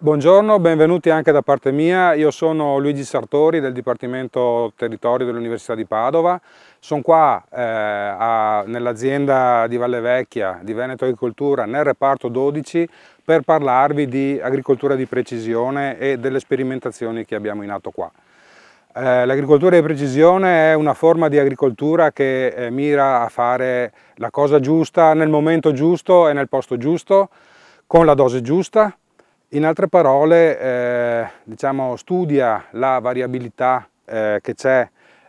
Buongiorno, benvenuti anche da parte mia. Io sono Luigi Sartori del Dipartimento Territorio dell'Università di Padova. Sono qua eh, nell'azienda di Valle Vecchia di Veneto Agricoltura nel reparto 12 per parlarvi di agricoltura di precisione e delle sperimentazioni che abbiamo in atto qua. Eh, l'agricoltura di precisione è una forma di agricoltura che eh, mira a fare la cosa giusta nel momento giusto e nel posto giusto con la dose giusta in altre parole, eh, diciamo, studia la variabilità eh, che c'è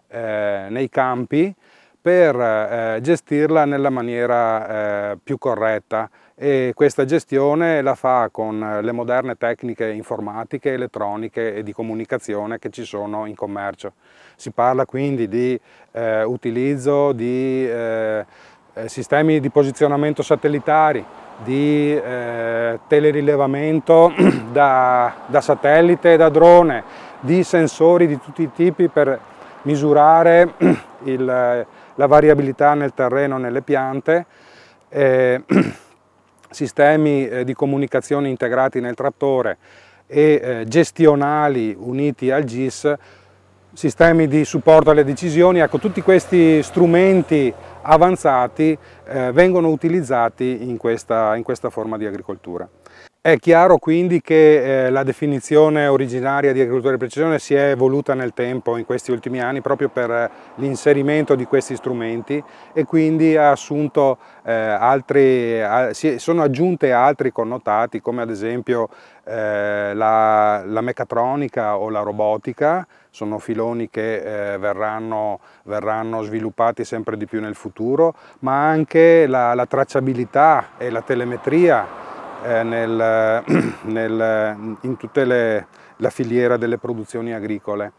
eh, nei campi per eh, gestirla nella maniera eh, più corretta e questa gestione la fa con eh, le moderne tecniche informatiche, elettroniche e di comunicazione che ci sono in commercio. Si parla quindi di utilizzo di sistemi di posizionamento satellitari, di eh, telerilevamento da, da satellite e da drone, di sensori di tutti i tipi per misurare il, la variabilità nel terreno, nelle piante, eh, sistemi di comunicazione integrati nel trattore e eh, gestionali uniti al GIS, sistemi di supporto alle decisioni, ecco tutti questi strumenti avanzati eh, vengono utilizzati in questa, in questa forma di agricoltura. È chiaro quindi che eh, la definizione originaria di agricoltura di precisione si è evoluta nel tempo in questi ultimi anni proprio per l'inserimento di questi strumenti e quindi assunto, eh, altri, a, eh, si sono aggiunte altri connotati come ad esempio eh, la, la, meccatronica o la robotica sono filoni che eh, verranno, verranno, sviluppati sempre di più nel futuro, ma anche la, la tracciabilità e la telemetria eh, nel, nel, in tutta la filiera delle produzioni agricole.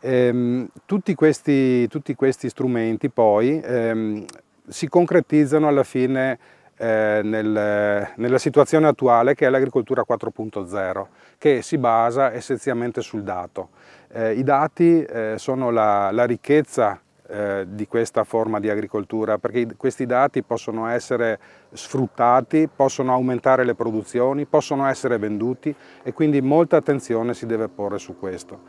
Ehm, tutti, questi, tutti, questi, strumenti poi ehm, si concretizzano alla fine eh, nel, nella situazione attuale che è l'agricoltura 4.0 che si basa essenzialmente sul dato. Eh, I dati eh, sono la, la ricchezza eh, di questa forma di agricoltura perché questi dati possono essere sfruttati, possono aumentare le produzioni, possono essere venduti e quindi molta attenzione si deve porre su questo.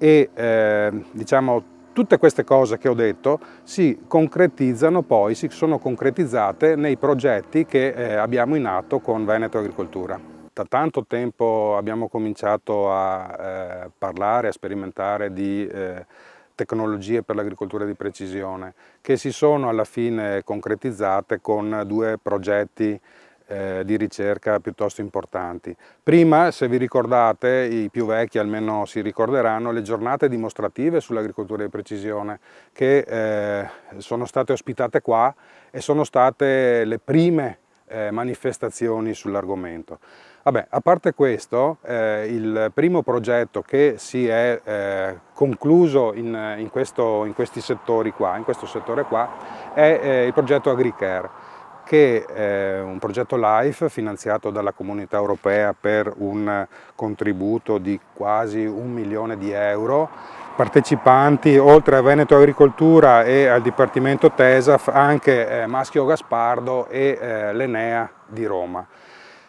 E eh, diciamo Tutte queste cose che ho detto si concretizzano poi, si sono concretizzate nei progetti che eh, abbiamo in atto con Veneto Agricoltura. Da tanto tempo abbiamo cominciato a eh, parlare, a sperimentare di eh, tecnologie per l'agricoltura di precisione che si sono alla fine concretizzate con due progetti eh, di ricerca piuttosto importanti. Prima, se vi ricordate, i più vecchi almeno si ricorderanno, le giornate dimostrative sull'agricoltura di precisione che eh, sono state ospitate qua e sono state le prime eh, manifestazioni sull'argomento. Vabbè, a parte questo, eh, il primo progetto che si è eh, concluso in, in, questo, in, questi settori qua, in questo settore qua, è eh, il progetto AgriCare che è eh, un progetto LIFE finanziato dalla comunità europea per un contributo di quasi un milione di euro. Partecipanti oltre a Veneto Agricoltura e al Dipartimento TESAF anche eh, Maschio Gaspardo e eh, l'Enea di Roma.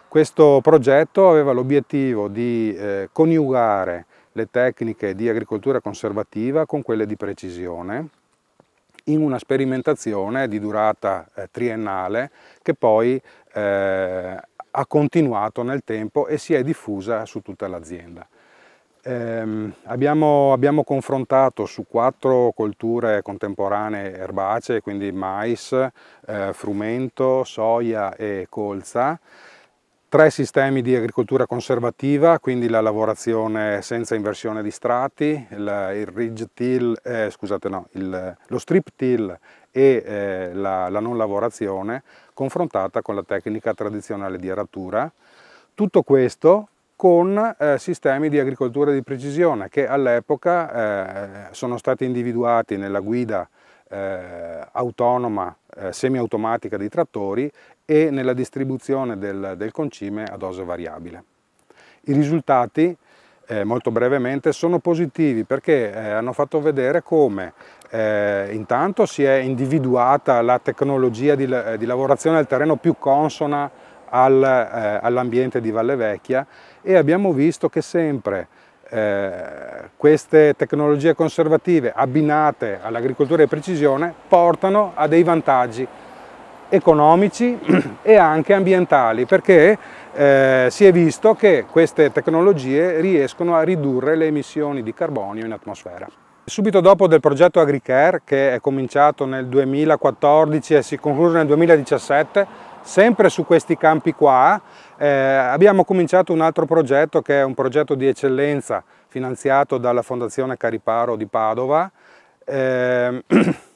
Questo progetto aveva l'obiettivo di coniugare le tecniche di agricoltura conservativa con quelle di precisione in una sperimentazione di durata eh, triennale che poi eh, ha continuato nel tempo e si è diffusa su tutta l'azienda. Eh, abbiamo, abbiamo, confrontato su quattro colture contemporanee erbacee, quindi mais, eh, frumento, soia e colza, tre sistemi di agricoltura conservativa, quindi la lavorazione senza inversione di strati, il, il ridge till, eh, scusate no, il, lo strip till e eh, la, la non lavorazione confrontata con la tecnica tradizionale di aratura. Tutto questo con eh, sistemi di agricoltura di precisione che all'epoca eh, sono stati individuati nella guida eh, autonoma eh, semiautomatica dei trattori e nella distribuzione del, del concime a dose variabile. I risultati eh, molto brevemente, sono positivi perché eh, hanno fatto vedere come eh, intanto si è individuata la tecnologia di, eh, di lavorazione del terreno più consona al, eh, all'ambiente di Valle Vecchia e abbiamo visto che sempre eh, queste tecnologie conservative abbinate all'agricoltura di precisione portano a dei vantaggi economici e anche ambientali perché eh, si è visto che queste tecnologie riescono a ridurre le emissioni di carbonio in atmosfera. Subito dopo del progetto AgriCare che è cominciato nel 2014 e si conclude nel 2017 Sempre su questi campi qua eh, abbiamo cominciato un altro progetto che è un progetto di eccellenza finanziato dalla Fondazione Cariparo di Padova. Eh,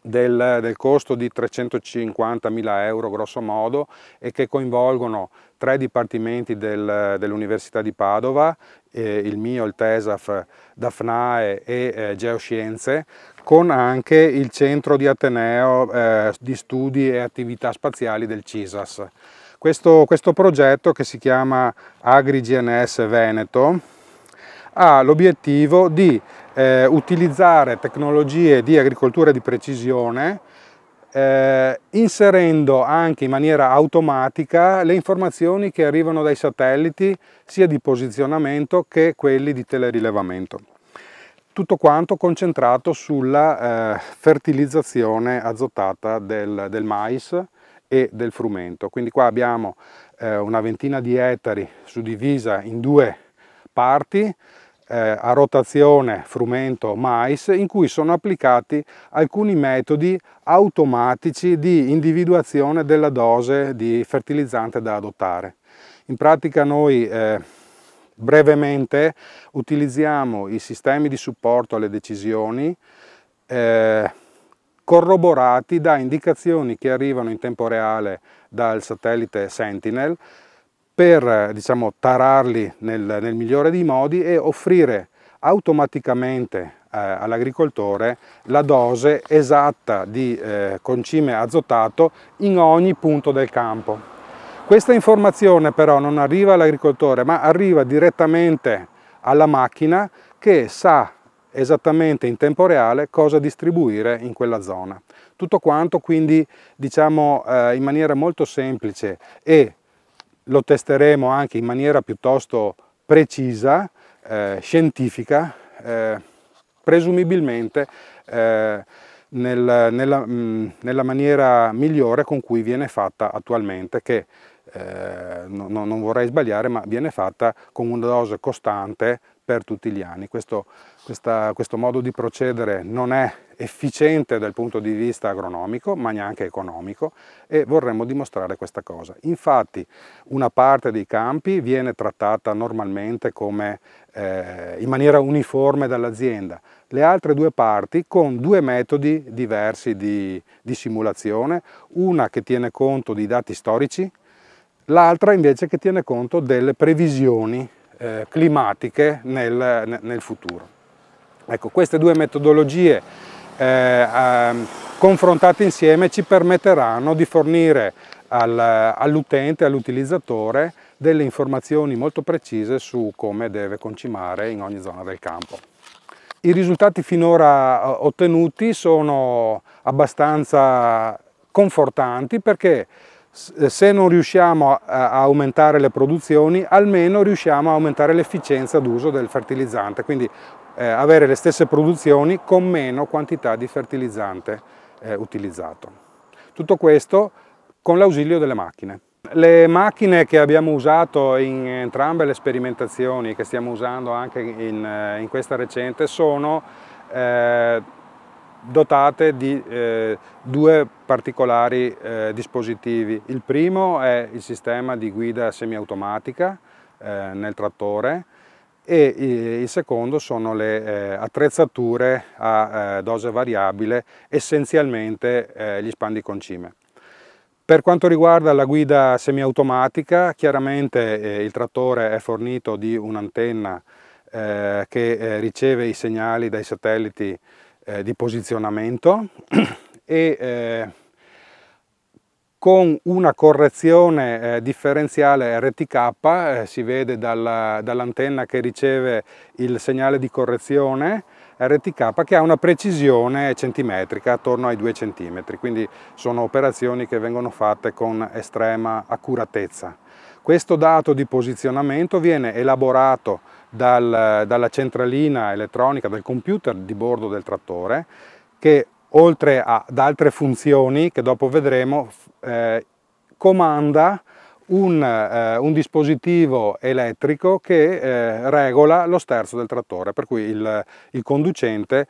del, del, costo di 350.000 euro grosso modo e che coinvolgono tre dipartimenti del, dell'Università di Padova, eh, il mio, il TESAF, DAFNAE e eh, Geoscienze, con anche il centro di Ateneo eh, di studi e attività spaziali del CISAS. Questo, questo progetto che si chiama AgriGNS Veneto ha l'obiettivo di eh, utilizzare tecnologie di agricoltura di precisione eh, inserendo anche in maniera automatica le informazioni che arrivano dai satelliti sia di posizionamento che quelli di telerilevamento. Tutto quanto concentrato sulla eh, fertilizzazione azotata del, del, mais e del frumento. Quindi qua abbiamo eh, una ventina di ettari suddivisa in due parti eh, a rotazione frumento mais in cui sono applicati alcuni metodi automatici di individuazione della dose di fertilizzante da adottare. In pratica noi eh, brevemente utilizziamo i sistemi di supporto alle decisioni eh, corroborati da indicazioni che arrivano in tempo reale dal satellite Sentinel per diciamo, tararli nel, nel, migliore dei modi e offrire automaticamente eh, all'agricoltore la dose esatta di eh, concime azotato in ogni punto del campo. Questa informazione però non arriva all'agricoltore ma arriva direttamente alla macchina che sa esattamente in tempo reale cosa distribuire in quella zona. Tutto quanto quindi diciamo eh, in maniera molto semplice e lo testeremo anche in maniera piuttosto precisa, eh, scientifica, eh, presumibilmente eh, nel, nella, mh, mm, nella, maniera migliore con cui viene fatta attualmente, che eh, no, non vorrei sbagliare, ma viene fatta con una dose costante per tutti gli anni. Questo, questa, questo modo di procedere non è efficiente dal punto di vista agronomico, ma neanche economico, e vorremmo dimostrare questa cosa. Infatti una parte dei campi viene trattata normalmente come, eh, in maniera uniforme dall'azienda, le altre due parti con due metodi diversi di, di simulazione, una che tiene conto di dati storici, l'altra invece che tiene conto delle previsioni eh, climatiche nel, nel, futuro. Ecco, queste due metodologie eh, ehm, confrontate insieme ci permetteranno di fornire al, all'utente, all'utilizzatore, delle informazioni molto precise su come deve concimare in ogni zona del campo. I risultati finora eh, ottenuti sono abbastanza confortanti perché eh, se non riusciamo a aumentare le produzioni, almeno riusciamo a aumentare l'efficienza d'uso del fertilizzante, quindi eh, avere le stesse produzioni con meno quantità di fertilizzante eh, utilizzato. Tutto questo con l'ausilio delle macchine. Le macchine che abbiamo usato in entrambe le sperimentazioni, che stiamo usando anche in, eh, in questa recente, sono eh, dotate di eh, due particolari eh, dispositivi. Il primo è il sistema di guida semiautomatica eh, nel trattore e eh, il secondo sono le eh, attrezzature a eh, dose variabile, essenzialmente gli spandi con cime. Per quanto riguarda la guida semiautomatica, chiaramente il trattore è fornito di un'antenna che riceve i segnali dai satelliti eh, di posizionamento e eh, con una correzione eh, differenziale RTK eh, si vede dalla, dall'antenna che riceve il segnale di correzione RTK che ha una precisione centimetrica attorno ai 2 cm quindi sono operazioni che vengono fatte con estrema accuratezza. Questo dato di posizionamento viene elaborato dal, dalla centralina elettronica, dal computer di bordo del trattore, che oltre ad altre funzioni che dopo vedremo, eh, comanda un, eh, un, dispositivo elettrico che eh, regola lo sterzo del trattore, per cui il, il conducente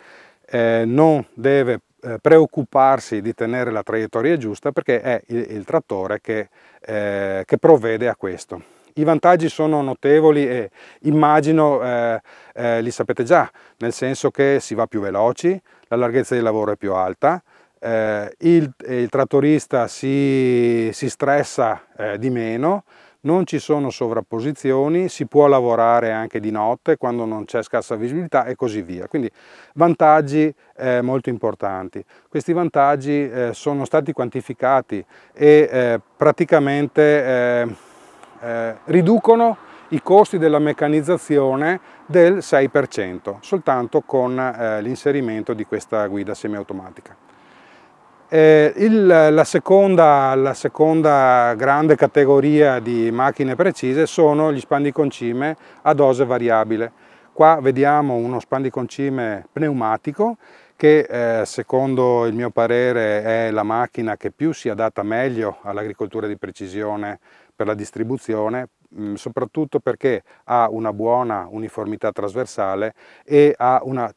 eh, non deve eh, preoccuparsi di tenere la traiettoria giusta perché è il, il trattore che, eh, che provvede a questo. I vantaggi sono notevoli e immagino eh, eh, li sapete già, nel senso che si va più veloci, la larghezza di lavoro è più alta, eh, il, eh, il, trattorista si, si stressa eh, di meno, non ci sono sovrapposizioni, si può lavorare anche di notte quando non c'è scarsa visibilità e così via. Quindi vantaggi eh, molto importanti. Questi vantaggi eh, sono stati quantificati e eh, praticamente eh, eh, riducono i costi della meccanizzazione del 6% soltanto con eh, l'inserimento di questa guida semiautomatica. Eh, il, la, seconda, la, seconda, grande categoria di macchine precise sono gli spandiconcime a dose variabile. Qua vediamo uno spandiconcime pneumatico che eh, secondo il mio parere è la macchina che più si adatta meglio all'agricoltura di precisione per la distribuzione, mm, soprattutto perché ha una buona uniformità trasversale e ha una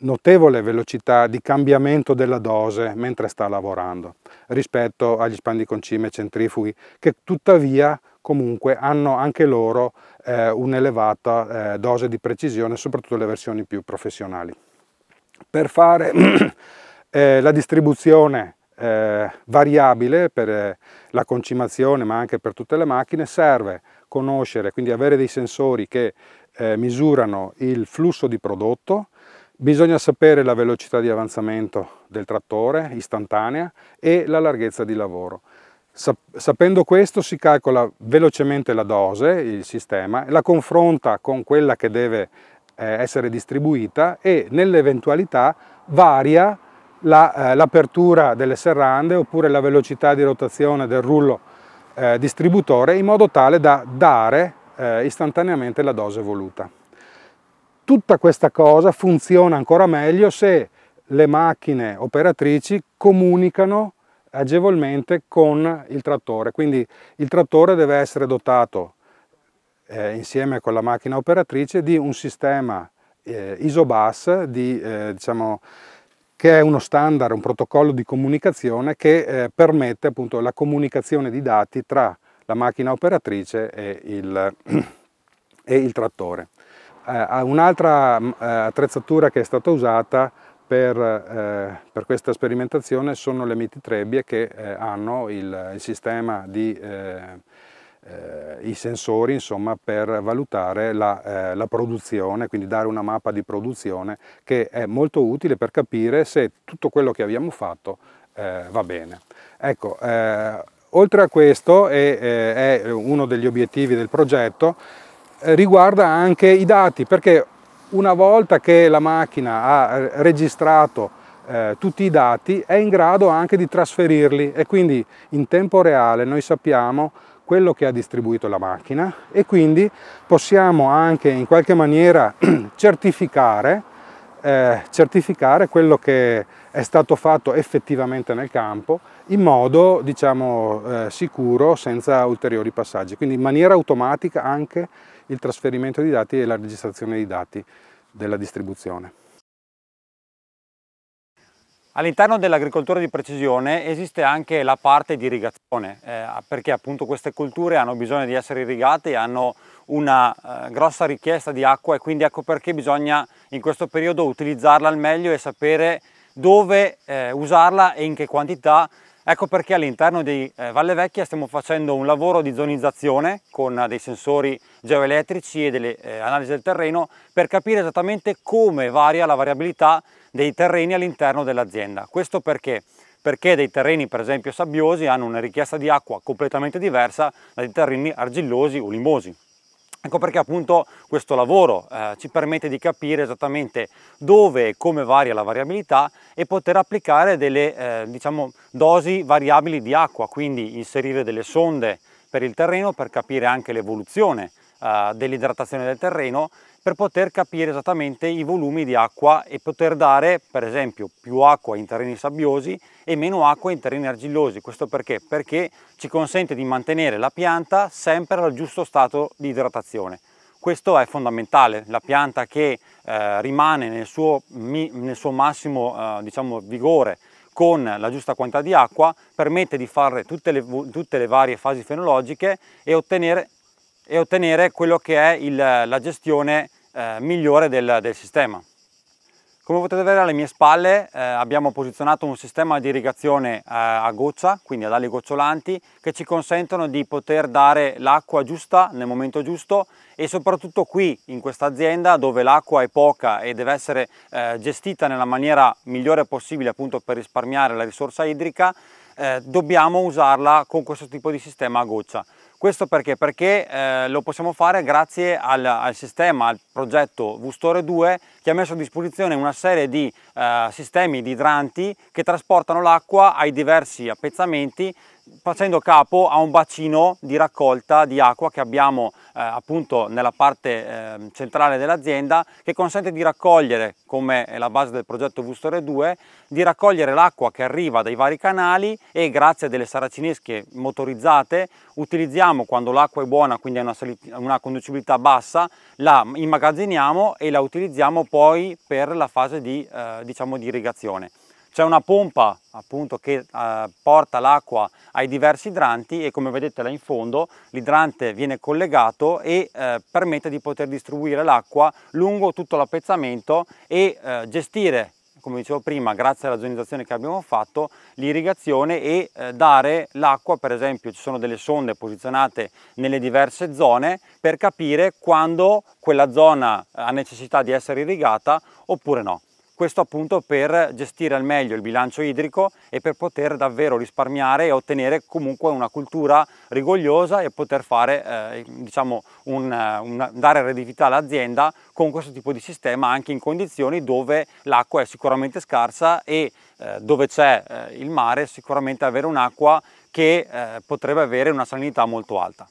notevole velocità di cambiamento della dose mentre sta lavorando rispetto agli spandiconcime centrifughi che tuttavia comunque hanno anche loro eh, un'elevata eh, dose di precisione soprattutto le versioni più professionali. Per fare eh, la distribuzione eh, variabile per eh, la concimazione ma anche per tutte le macchine serve conoscere, quindi avere dei sensori che eh, misurano il flusso di prodotto, bisogna sapere la velocità di avanzamento del trattore istantanea e la larghezza di lavoro. Sapendo questo si calcola velocemente la dose, il sistema, la confronta con quella che deve eh, essere distribuita e nell'eventualità varia eh, l'apertura eh, delle serrande oppure la velocità di rotazione del rullo eh, distributore in modo tale da dare eh, istantaneamente la dose voluta. Tutta questa cosa funziona ancora meglio se le macchine operatrici comunicano agevolmente con il trattore, quindi il trattore deve essere dotato eh, insieme con la macchina operatrice di un sistema eh, isobus di eh, diciamo, che è uno standard, un protocollo di comunicazione che eh, permette appunto la comunicazione di dati tra la macchina operatrice e il, e il trattore. Eh, un'altra mm, eh, attrezzatura che è stata usata per, eh, per, questa sperimentazione sono le miti trebbie che eh, hanno il, il sistema di eh, eh, i sensori insomma, per valutare la, eh, la, produzione, quindi dare una mappa di produzione che è molto utile per capire se tutto quello che abbiamo fatto eh, va bene. Ecco, eh, oltre a questo, e eh, è uno degli obiettivi del progetto, eh, riguarda anche i dati, perché una volta che la macchina ha registrato eh, tutti i dati è in grado anche di trasferirli e quindi in tempo reale noi sappiamo quello che ha distribuito la macchina e quindi possiamo anche in qualche maniera certificare, eh, certificare quello che è stato fatto effettivamente nel campo in modo diciamo, eh, sicuro senza ulteriori passaggi, quindi in maniera automatica anche il trasferimento di dati e la registrazione di dati della distribuzione. All'interno dell'agricoltura di precisione esiste anche la parte di irrigazione, eh, perché appunto queste colture hanno bisogno di essere irrigate e hanno una eh, grossa richiesta di acqua e quindi ecco perché bisogna in questo periodo utilizzarla al meglio e sapere dove eh, usarla e in che quantità. Ecco perché all'interno di eh, Valle Vecchia stiamo facendo un lavoro di zonizzazione con eh, dei sensori geoelettrici e delle eh, analisi del terreno per capire esattamente come varia la variabilità dei terreni all'interno dell'azienda. Questo perché? Perché dei terreni per esempio sabbiosi hanno una richiesta di acqua completamente diversa dai terreni argillosi o limosi. Ecco perché appunto questo lavoro eh, ci permette di capire esattamente dove e come varia la variabilità e poter applicare delle eh, diciamo, dosi variabili di acqua, quindi inserire delle sonde per il terreno per capire anche l'evoluzione eh, dell'idratazione del terreno per poter capire esattamente i volumi di acqua e poter dare per esempio più acqua in terreni sabbiosi e meno acqua in terreni argillosi. Questo perché? Perché ci consente di mantenere la pianta sempre al giusto stato di idratazione. Questo è fondamentale, la pianta che eh, rimane nel suo, nel suo massimo eh, diciamo, vigore con la giusta quantità di acqua permette di fare tutte le, tutte le varie fasi fenologiche e ottenere e ottenere quello che è il, la gestione eh, migliore del, del, sistema. Come potete vedere alle mie spalle eh, abbiamo posizionato un sistema di irrigazione eh, a goccia, quindi ad ali gocciolanti, che ci consentono di poter dare l'acqua giusta nel momento giusto e soprattutto qui in questa azienda dove l'acqua è poca e deve essere eh, gestita nella maniera migliore possibile appunto per risparmiare la risorsa idrica, eh, dobbiamo usarla con questo tipo di sistema a goccia. Questo perché? Perché eh, lo possiamo fare grazie al, al, sistema, al progetto Vustore 2 che ha messo a disposizione una serie di eh, sistemi di idranti che trasportano l'acqua ai diversi appezzamenti facendo capo a un bacino di raccolta di acqua che abbiamo eh, appunto nella parte eh, centrale dell'azienda che consente di raccogliere, come è la base del progetto Vustore 2, di raccogliere l'acqua che arriva dai vari canali e grazie a delle saracinesche motorizzate utilizziamo quando l'acqua è buona, quindi ha una, una conducibilità bassa, la immagazziniamo e la utilizziamo poi per la fase di, eh, diciamo, di irrigazione. C'è una pompa appunto che eh, porta l'acqua ai diversi idranti e come vedete là in fondo l'idrante viene collegato e eh, permette di poter distribuire l'acqua lungo tutto l'appezzamento e eh, gestire come dicevo prima, grazie alla zonizzazione che abbiamo fatto, l'irrigazione e eh, dare l'acqua, per esempio ci sono delle sonde posizionate nelle diverse zone per capire quando quella zona ha necessità di essere irrigata oppure no questo appunto per gestire al meglio il bilancio idrico e per poter davvero risparmiare e ottenere comunque una cultura rigogliosa e poter fare, eh, diciamo, un, eh, un, dare redditività all'azienda con questo tipo di sistema anche in condizioni dove l'acqua è sicuramente scarsa e eh, dove c'è eh, il mare sicuramente avere un'acqua che eh, potrebbe avere una salinità molto alta.